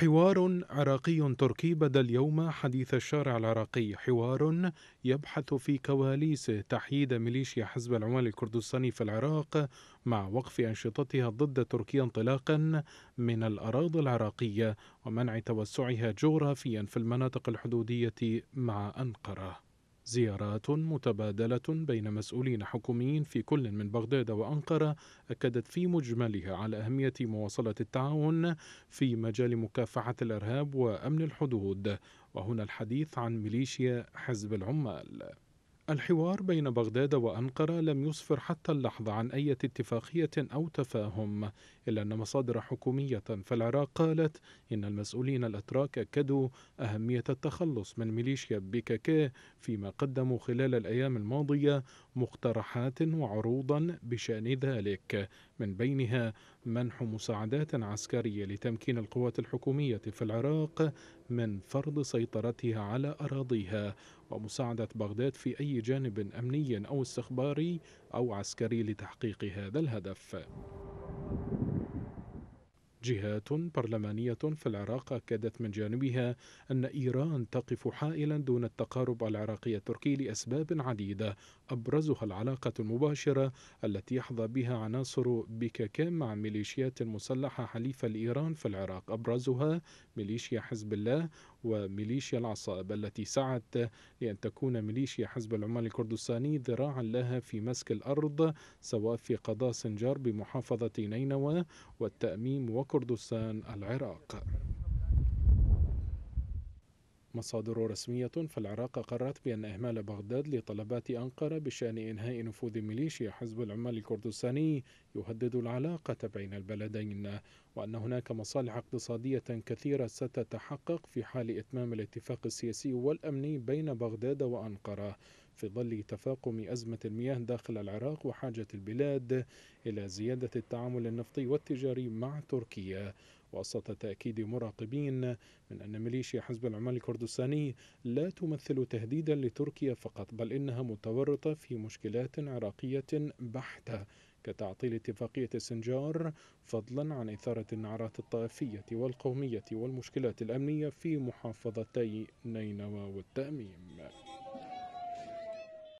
حوار عراقي تركي بدا اليوم حديث الشارع العراقي حوار يبحث في كواليس تحييد ميليشيا حزب العمال الكردستاني في العراق مع وقف أنشطتها ضد تركيا انطلاقا من الأراضي العراقية ومنع توسعها جغرافيا في المناطق الحدودية مع أنقرة زيارات متبادلة بين مسؤولين حكوميين في كل من بغداد وأنقرة أكدت في مجملها على أهمية مواصلة التعاون في مجال مكافحة الإرهاب وأمن الحدود وهنا الحديث عن ميليشيا حزب العمال الحوار بين بغداد وأنقرة لم يسفر حتى اللحظة عن أي اتفاقية أو تفاهم إلا أن مصادر حكومية في العراق قالت إن المسؤولين الأتراك أكدوا أهمية التخلص من ميليشيا بيكاكي فيما قدموا خلال الأيام الماضية مقترحات وعروضا بشأن ذلك من بينها منح مساعدات عسكرية لتمكين القوات الحكومية في العراق من فرض سيطرتها على أراضيها ومساعدة بغداد في أي جانب أمني أو استخباري أو عسكري لتحقيق هذا الهدف جهات برلمانية في العراق أكدت من جانبها أن إيران تقف حائلا دون التقارب العراقي التركي لأسباب عديدة أبرزها العلاقة المباشرة التي يحظى بها عناصر بكك مع ميليشيات مسلحة حليفة لإيران في العراق أبرزها ميليشيا حزب الله وميليشيا العصائب التي سعت لأن تكون ميليشيا حزب العمال الكردستاني ذراعا لها في مسك الأرض سواء في قضاء سنجار بمحافظة نينوى والتأميم وكردستان العراق مصادر رسمية في العراق قررت بأن إهمال بغداد لطلبات أنقرة بشأن إنهاء نفوذ ميليشيا حزب العمال الكردستاني يهدد العلاقة بين البلدين وأن هناك مصالح اقتصادية كثيرة ستتحقق في حال إتمام الاتفاق السياسي والأمني بين بغداد وأنقرة في ظل تفاقم أزمة المياه داخل العراق وحاجة البلاد إلى زيادة التعامل النفطي والتجاري مع تركيا وسط تأكيد مراقبين من أن ميليشيا حزب العمال الكردستاني لا تمثل تهديدا لتركيا فقط بل إنها متورطة في مشكلات عراقية بحتة كتعطيل اتفاقية السنجار فضلا عن إثارة النعرات الطائفية والقومية والمشكلات الأمنية في محافظتي نينوى والتأميم